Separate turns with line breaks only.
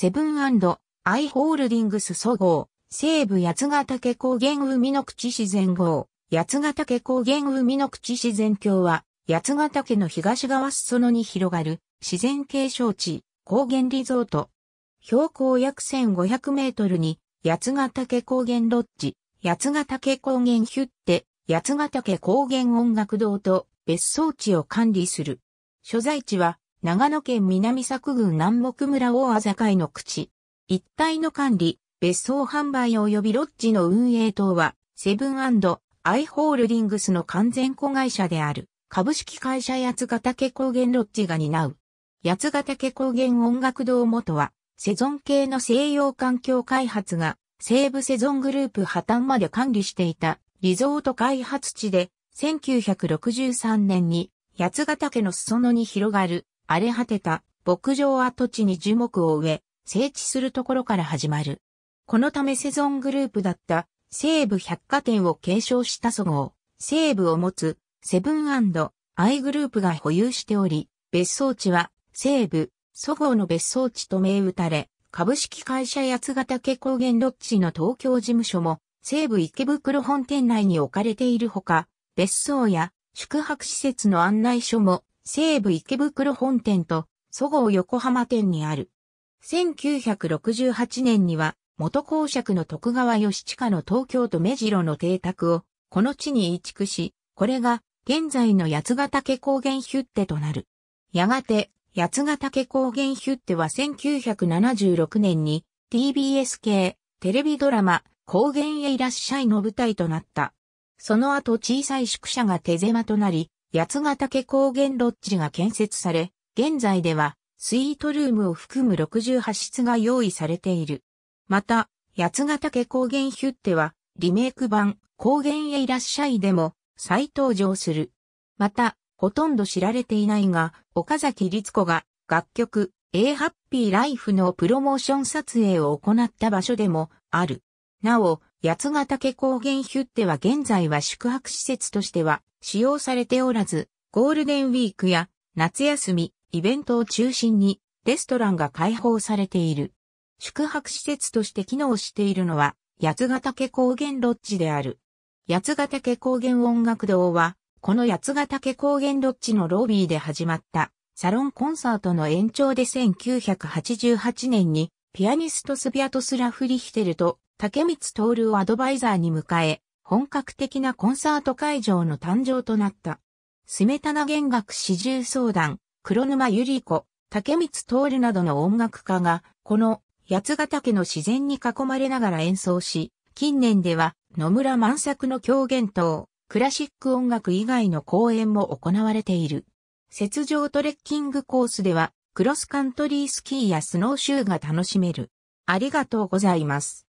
セブンアイ・ホールディングス総合、西部八ヶ岳高原海の口自然号、八ヶ岳高原海の口自然橋は、八ヶ岳の東側裾野に広がる自然景勝地、高原リゾート。標高約1500メートルに、八ヶ岳高原ロッジ、八ヶ岳高原ヒュッテ、八ヶ岳高原音楽堂と別荘地を管理する。所在地は長野県南作郡南木村大あざ会の口。一帯の管理、別荘販売及びロッジの運営等は、セブンアイ・ホールディングスの完全子会社である、株式会社八ヶ岳高原ロッジが担う。八ヶ岳高原音楽堂元は、セゾン系の西洋環境開発が、西部セゾングループ破綻まで管理していたリゾート開発地で、1963年に八ヶ岳の裾野に広がる荒れ果てた牧場跡地に樹木を植え、整地するところから始まる。このためセゾングループだった西武百貨店を継承した祖号、西武を持つセブンアイグループが保有しており、別荘地は西武、祖号の別荘地と銘打たれ、株式会社八ヶ岳高原ロッジの東京事務所も西武池袋本店内に置かれているほか、別荘や宿泊施設の案内所も西武池袋本店と、そごう横浜店にある。1968年には、元公爵の徳川義親の東京都目白の邸宅を、この地に移築し、これが、現在の八ヶ岳高原ヒュッテとなる。やがて、八ヶ岳高原ヒュッテは1976年に、TBS 系、テレビドラマ、高原へいらっしゃいの舞台となった。その後小さい宿舎が手狭となり、八ヶ岳高原ロッジが建設され、現在ではスイートルームを含む68室が用意されている。また、八ヶ岳高原ヒュッテはリメイク版高原へいらっしゃいでも再登場する。また、ほとんど知られていないが、岡崎律子が楽曲 A ハッピーライフのプロモーション撮影を行った場所でもある。なお、八ヶ岳高原ヒュッテは現在は宿泊施設としては使用されておらず、ゴールデンウィークや夏休み、イベントを中心にレストランが開放されている。宿泊施設として機能しているのは八ヶ岳高原ロッジである。八ヶ岳高原音楽堂は、この八ヶ岳高原ロッジのロビーで始まったサロンコンサートの延長で1988年にピアニストスビアトスラフリヒテルと竹光徹をアドバイザーに迎え、本格的なコンサート会場の誕生となった。スメタナ弦楽四重相談、黒沼ゆり子、竹光徹などの音楽家が、この八ヶ岳の自然に囲まれながら演奏し、近年では野村万作の狂言等、クラシック音楽以外の公演も行われている。雪上トレッキングコースでは、クロスカントリースキーやスノーシューが楽しめる。ありがとうございます。